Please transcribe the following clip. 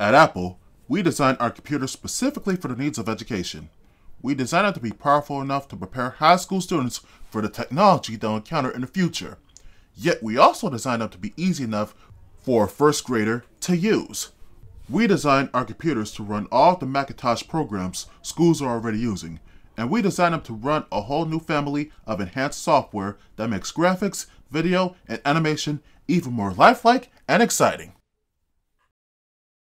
At Apple, we design our computers specifically for the needs of education. We design them to be powerful enough to prepare high school students for the technology they'll encounter in the future. Yet we also design them to be easy enough for a first grader to use. We design our computers to run all the Macintosh programs schools are already using, and we design them to run a whole new family of enhanced software that makes graphics, video, and animation even more lifelike and exciting.